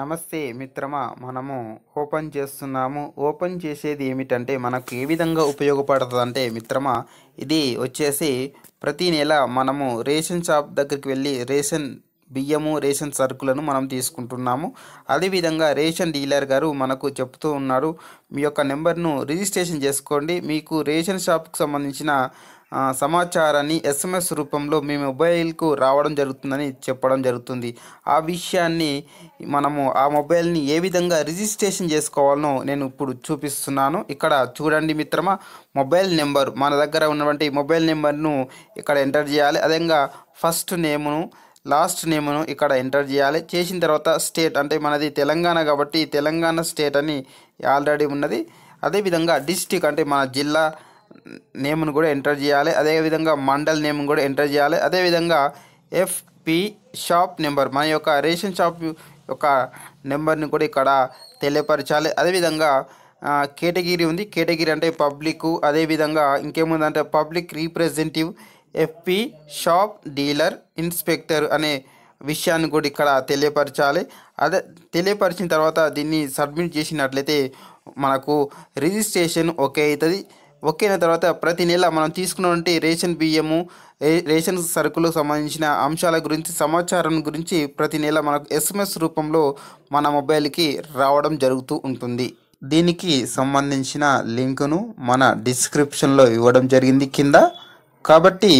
నమస్తే మిత్రమా మనము ఓపెన్ చేస్తున్నాము ఓపెన్ చేసేది ఏమిటంటే మనకు ఏ విధంగా ఉపయోగపడుతుందంటే మిత్రమా ఇది వచ్చేసి ప్రతీ నెల మనము రేషన్ షాప్ దగ్గరికి వెళ్ళి రేషన్ బియ్యము రేషన్ సరుకులను మనం తీసుకుంటున్నాము అదేవిధంగా రేషన్ డీలర్ గారు మనకు చెప్తూ ఉన్నారు మీ యొక్క నెంబర్ను రిజిస్ట్రేషన్ చేసుకోండి మీకు రేషన్ షాప్కి సంబంధించిన సమాచారాన్ని ఎస్ఎంఎస్ రూపంలో మీ మొబైల్కు రావడం జరుగుతుందని చెప్పడం జరుగుతుంది ఆ విషయాన్ని మనము ఆ మొబైల్ని ఏ విధంగా రిజిస్ట్రేషన్ చేసుకోవాలనో నేను ఇప్పుడు చూపిస్తున్నాను ఇక్కడ చూడండి మిత్రమా మొబైల్ నెంబర్ మన దగ్గర ఉన్నటువంటి మొబైల్ నెంబర్ను ఇక్కడ ఎంటర్ చేయాలి అదేవిధంగా ఫస్ట్ నేమును లాస్ట్ నేమును ఇక్కడ ఎంటర్ చేయాలి చేసిన తర్వాత స్టేట్ అంటే మనది తెలంగాణ కాబట్టి తెలంగాణ స్టేట్ అని ఆల్రెడీ ఉన్నది అదేవిధంగా డిస్టిక్ అంటే మన జిల్లా నేమ్ను కూడా ఎంటర్ చేయాలి అదేవిధంగా మండల్ నేమ్ కూడా ఎంటర్ చేయాలి అదేవిధంగా ఎఫ్పి షాప్ నెంబర్ మన యొక్క రేషన్ షాప్ యొక్క నెంబర్ని కూడా ఇక్కడ తెలియపరచాలి అదేవిధంగా కేటగిరీ ఉంది కేటగిరీ అంటే పబ్లిక్ అదేవిధంగా ఇంకేముందంటే public representative FP shop dealer inspector అనే విషయాన్ని కూడా ఇక్కడ తెలియపరచాలి అదే తెలియపరిచిన తర్వాత దీన్ని సబ్మిట్ చేసినట్లయితే మనకు రిజిస్ట్రేషన్ ఓకే అవుతుంది ఒక్కైన తర్వాత ప్రతి నెల మనం తీసుకున్నటువంటి రేషన్ బియ్యము రేషన్ సరుకులకు సంబంధించిన అంశాల గురించి సమాచారం గురించి ప్రతి నెల మనకు ఎస్ఎంఎస్ రూపంలో మన మొబైల్కి రావడం జరుగుతూ ఉంటుంది దీనికి సంబంధించిన లింకును మన డిస్క్రిప్షన్లో ఇవ్వడం జరిగింది కింద కాబట్టి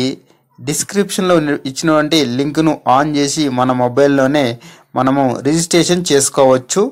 డిస్క్రిప్షన్లో ఇచ్చినటువంటి లింకును ఆన్ చేసి మన మొబైల్లోనే మనము రిజిస్ట్రేషన్ చేసుకోవచ్చు